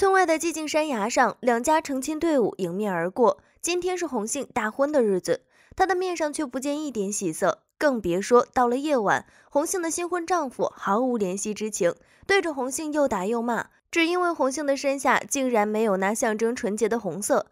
村外的寂静山崖上，两家成亲队伍迎面而过。今天是红杏大婚的日子，她的面上却不见一点喜色，更别说到了夜晚，红杏的新婚丈夫毫无怜惜之情，对着红杏又打又骂，只因为红杏的身下竟然没有那象征纯洁的红色。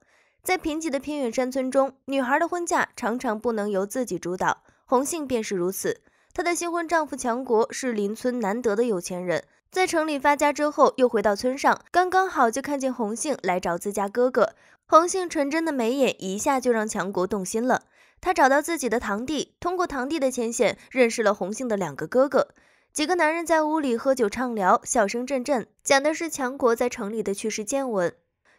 在贫瘠的偏远山村中，女孩的婚嫁常常不能由自己主导，红杏便是如此。她的新婚丈夫强国是邻村难得的有钱人。在城里发家之后，又回到村上，刚刚好就看见红杏来找自家哥哥。红杏纯真的眉眼，一下就让强国动心了。他找到自己的堂弟，通过堂弟的牵线，认识了红杏的两个哥哥。几个男人在屋里喝酒畅聊，笑声阵阵，讲的是强国在城里的趣事见闻。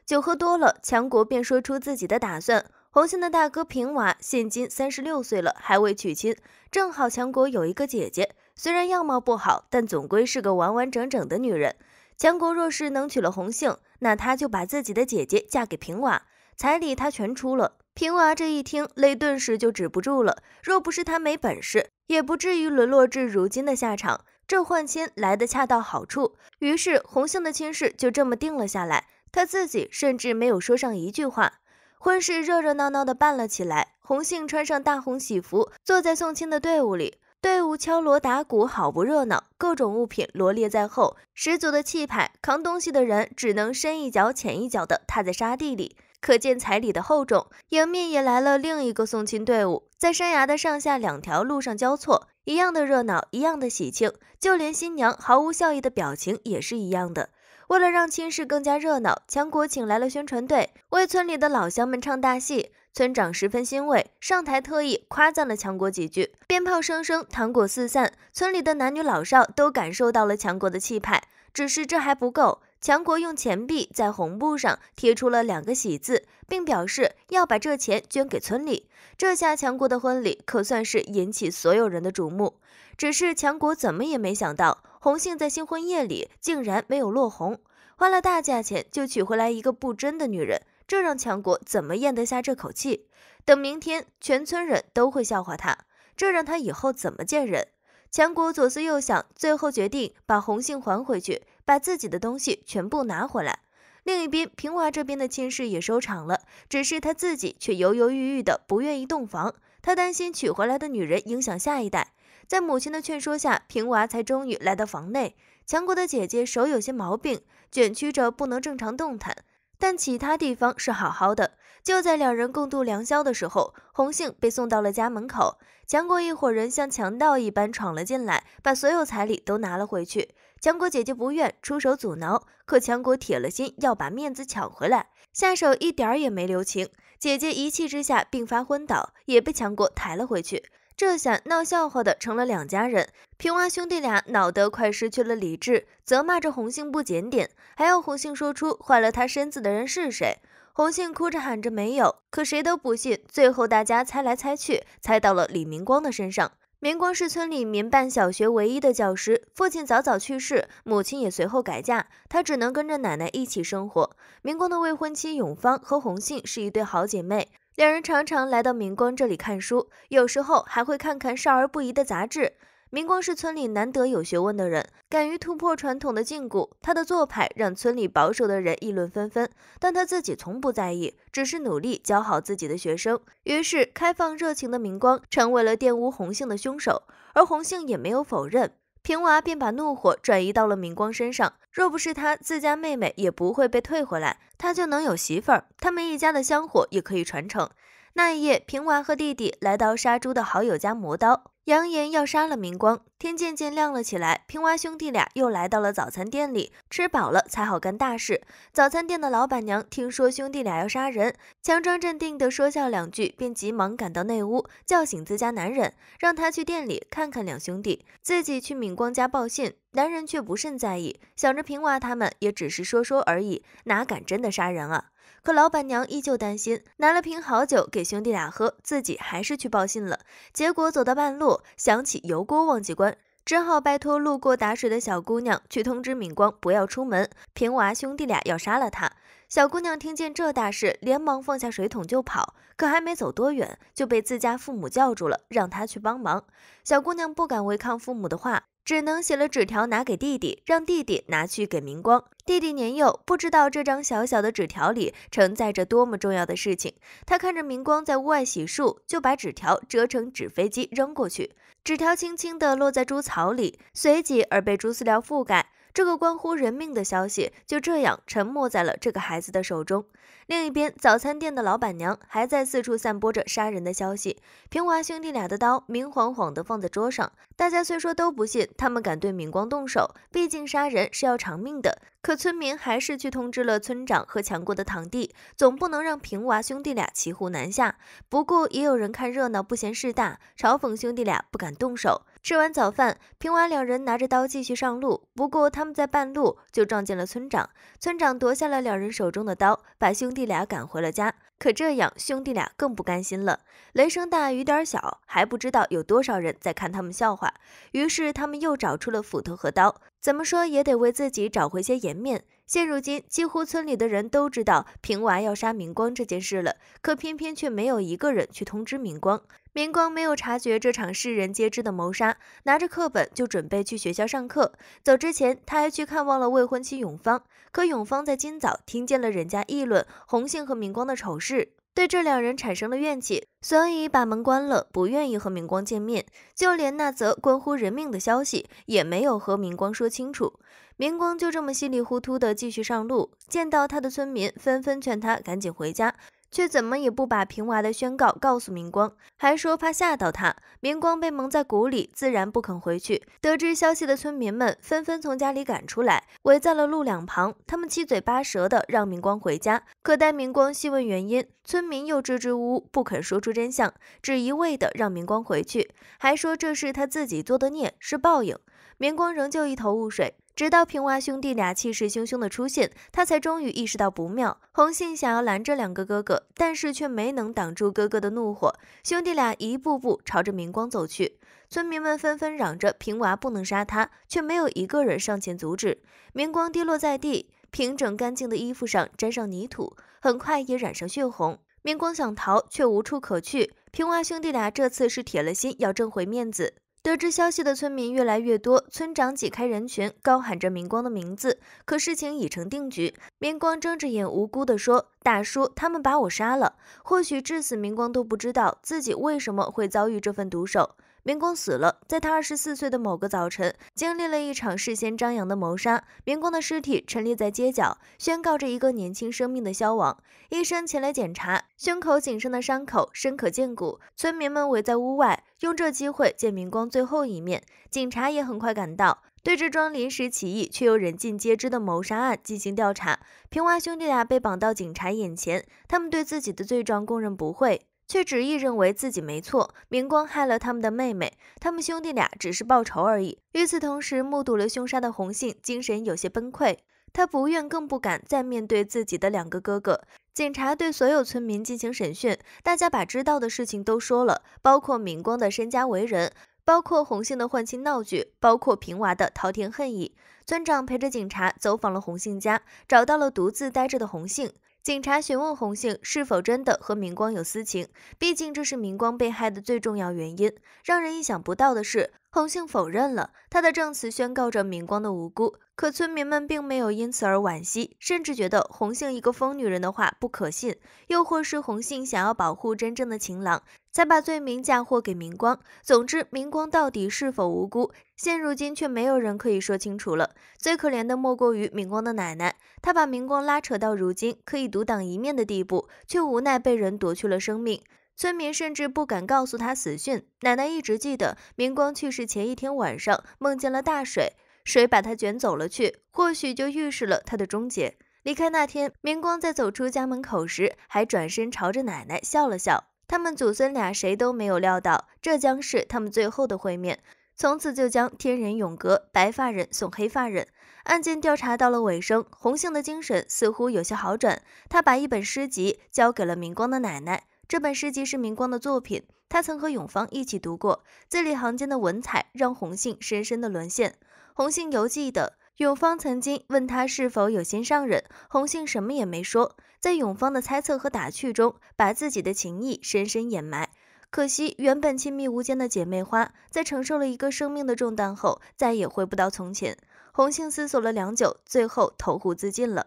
酒喝多了，强国便说出自己的打算。红杏的大哥平娃，现今三十六岁了，还未娶亲，正好强国有一个姐姐。虽然样貌不好，但总归是个完完整整的女人。强国若是能娶了红杏，那她就把自己的姐姐嫁给平娃，彩礼她全出了。平娃这一听，泪顿时就止不住了。若不是他没本事，也不至于沦落至如今的下场。这换亲来的恰到好处，于是红杏的亲事就这么定了下来。她自己甚至没有说上一句话。婚事热热闹闹的办了起来，红杏穿上大红喜服，坐在送亲的队伍里。队伍敲锣打鼓，好不热闹。各种物品罗列在后，十足的气派。扛东西的人只能深一脚浅一脚地踏在沙地里，可见彩礼的厚重。迎面也来了另一个送亲队伍，在山崖的上下两条路上交错，一样的热闹，一样的喜庆。就连新娘毫无笑意的表情也是一样的。为了让亲事更加热闹，强国请来了宣传队，为村里的老乡们唱大戏。村长十分欣慰，上台特意夸赞了强国几句。鞭炮声声，糖果四散，村里的男女老少都感受到了强国的气派。只是这还不够，强国用钱币在红布上贴出了两个喜字，并表示要把这钱捐给村里。这下强国的婚礼可算是引起所有人的瞩目。只是强国怎么也没想到，红杏在新婚夜里竟然没有落红，花了大价钱就娶回来一个不贞的女人。这让强国怎么咽得下这口气？等明天全村人都会笑话他，这让他以后怎么见人？强国左思右想，最后决定把红杏还回去，把自己的东西全部拿回来。另一边，平娃这边的亲事也收场了，只是他自己却犹犹豫豫的，不愿意洞房。他担心娶回来的女人影响下一代。在母亲的劝说下，平娃才终于来到房内。强国的姐姐手有些毛病，卷曲着不能正常动弹。但其他地方是好好的。就在两人共度良宵的时候，红杏被送到了家门口。强国一伙人像强盗一般闯了进来，把所有彩礼都拿了回去。强国姐姐不愿出手阻挠，可强国铁了心要把面子抢回来，下手一点也没留情。姐姐一气之下病发昏倒，也被强国抬了回去。这下闹笑话的成了两家人，平娃兄弟俩恼得快失去了理智，责骂着红杏不检点，还要红杏说出坏了他身子的人是谁。红杏哭着喊着没有，可谁都不信。最后大家猜来猜去，猜到了李明光的身上。明光是村里民办小学唯一的教师，父亲早早去世，母亲也随后改嫁，他只能跟着奶奶一起生活。明光的未婚妻永芳和红杏是一对好姐妹。两人常常来到明光这里看书，有时候还会看看少儿不宜的杂志。明光是村里难得有学问的人，敢于突破传统的禁锢，他的做派让村里保守的人议论纷纷，但他自己从不在意，只是努力教好自己的学生。于是，开放热情的明光成为了玷污红杏的凶手，而红杏也没有否认。平娃便把怒火转移到了明光身上，若不是他自家妹妹，也不会被退回来。他就能有媳妇儿，他们一家的香火也可以传承。那一夜，平娃和弟弟来到杀猪的好友家磨刀，扬言要杀了明光。天渐渐亮了起来，平娃兄弟俩又来到了早餐店里，吃饱了才好干大事。早餐店的老板娘听说兄弟俩要杀人，强装镇定地说笑两句，便急忙赶到内屋叫醒自家男人，让他去店里看看两兄弟，自己去敏光家报信。男人却不甚在意，想着平娃他们也只是说说而已，哪敢真的杀人啊？可老板娘依旧担心，拿了瓶好酒给兄弟俩喝，自己还是去报信了。结果走到半路，想起油锅忘记关。只好拜托路过打水的小姑娘去通知敏光不要出门，平娃兄弟俩要杀了他。小姑娘听见这大事，连忙放下水桶就跑，可还没走多远就被自家父母叫住了，让他去帮忙。小姑娘不敢违抗父母的话。只能写了纸条，拿给弟弟，让弟弟拿去给明光。弟弟年幼，不知道这张小小的纸条里承载着多么重要的事情。他看着明光在屋外洗漱，就把纸条折成纸飞机扔过去。纸条轻轻地落在猪槽里，随即而被猪饲料覆盖。这个关乎人命的消息就这样沉默在了这个孩子的手中。另一边，早餐店的老板娘还在四处散播着杀人的消息。平娃兄弟俩的刀明晃晃地放在桌上，大家虽说都不信他们敢对敏光动手，毕竟杀人是要偿命的。可村民还是去通知了村长和强过的堂弟，总不能让平娃兄弟俩骑虎难下。不过也有人看热闹不嫌事大，嘲讽兄弟俩不敢动手。吃完早饭，平娃两人拿着刀继续上路。不过，他们在半路就撞见了村长，村长夺下了两人手中的刀，把兄弟俩赶回了家。可这样，兄弟俩更不甘心了。雷声大雨点小，还不知道有多少人在看他们笑话。于是，他们又找出了斧头和刀，怎么说也得为自己找回些颜面。现如今，几乎村里的人都知道平娃要杀明光这件事了，可偏偏却没有一个人去通知明光。明光没有察觉这场世人皆知的谋杀，拿着课本就准备去学校上课。走之前，他还去看望了未婚妻永芳。可永芳在今早听见了人家议论红杏和明光的丑事。是对这两人产生了怨气，所以把门关了，不愿意和明光见面，就连那则关乎人命的消息也没有和明光说清楚。明光就这么稀里糊涂的继续上路，见到他的村民纷纷劝他赶紧回家。却怎么也不把平娃的宣告告诉明光，还说怕吓到他。明光被蒙在鼓里，自然不肯回去。得知消息的村民们纷纷从家里赶出来，围在了路两旁。他们七嘴八舌的让明光回家，可待明光细问原因，村民又支支吾吾不肯说出真相，只一味的让明光回去，还说这是他自己做的孽，是报应。明光仍旧一头雾水。直到平娃兄弟俩气势汹汹的出现，他才终于意识到不妙。红杏想要拦着两个哥哥，但是却没能挡住哥哥的怒火。兄弟俩一步步朝着明光走去，村民们纷纷嚷着平娃不能杀他，却没有一个人上前阻止。明光跌落在地，平整干净的衣服上沾上泥土，很快也染上血红。明光想逃，却无处可去。平娃兄弟俩这次是铁了心要挣回面子。得知消息的村民越来越多，村长挤开人群，高喊着明光的名字。可事情已成定局，明光睁着眼，无辜的说：“大叔，他们把我杀了。”或许至死，明光都不知道自己为什么会遭遇这份毒手。明光死了，在他二十四岁的某个早晨，经历了一场事先张扬的谋杀。明光的尸体陈列在街角，宣告着一个年轻生命的消亡。医生前来检查，胸口仅剩的伤口深可见骨。村民们围在屋外，用这机会见明光最后一面。警察也很快赶到，对这桩临时起意却又人尽皆知的谋杀案进行调查。平娃兄弟俩被绑到警察眼前，他们对自己的罪状供认不讳。却执意认为自己没错，明光害了他们的妹妹，他们兄弟俩只是报仇而已。与此同时，目睹了凶杀的红杏精神有些崩溃，他不愿更不敢再面对自己的两个哥哥。警察对所有村民进行审讯，大家把知道的事情都说了，包括明光的身家为人，包括红杏的换亲闹剧，包括平娃的滔天恨意。村长陪着警察走访了红杏家，找到了独自呆着的红杏。警察询问红杏是否真的和明光有私情，毕竟这是明光被害的最重要原因。让人意想不到的是。红杏否认了他的证词，宣告着明光的无辜。可村民们并没有因此而惋惜，甚至觉得红杏一个疯女人的话不可信，又或是红杏想要保护真正的情郎，才把罪名嫁祸给明光。总之，明光到底是否无辜，现如今却没有人可以说清楚了。最可怜的莫过于明光的奶奶，她把明光拉扯到如今可以独当一面的地步，却无奈被人夺去了生命。村民甚至不敢告诉他死讯。奶奶一直记得明光去世前一天晚上，梦见了大水，水把他卷走了去，或许就预示了他的终结。离开那天，明光在走出家门口时，还转身朝着奶奶笑了笑。他们祖孙俩谁都没有料到，这将是他们最后的会面，从此就将天人永隔，白发人送黑发人。案件调查到了尾声，红杏的精神似乎有些好转，他把一本诗集交给了明光的奶奶。这本诗集是明光的作品，他曾和永芳一起读过。字里行间的文采让红杏深深的沦陷。红杏犹记得，永芳曾经问他是否有心上人，红杏什么也没说，在永芳的猜测和打趣中，把自己的情意深深掩埋。可惜，原本亲密无间的姐妹花，在承受了一个生命的重担后，再也回不到从前。红杏思索了良久，最后投湖自尽了。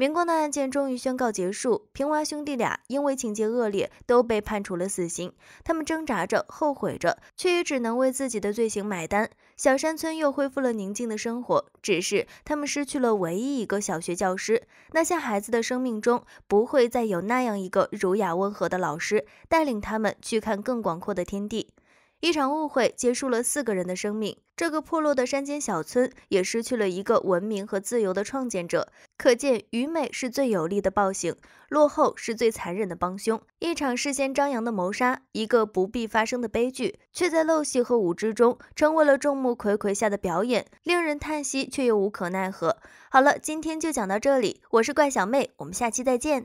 明光的案件终于宣告结束，平娃兄弟俩因为情节恶劣都被判处了死刑。他们挣扎着，后悔着，却也只能为自己的罪行买单。小山村又恢复了宁静的生活，只是他们失去了唯一一个小学教师。那些孩子的生命中不会再有那样一个儒雅温和的老师，带领他们去看更广阔的天地。一场误会结束了四个人的生命，这个破落的山间小村也失去了一个文明和自由的创建者。可见，愚昧是最有力的暴行，落后是最残忍的帮凶。一场事先张扬的谋杀，一个不必发生的悲剧，却在陋习和无知中成为了众目睽睽下的表演，令人叹息却又无可奈何。好了，今天就讲到这里，我是怪小妹，我们下期再见。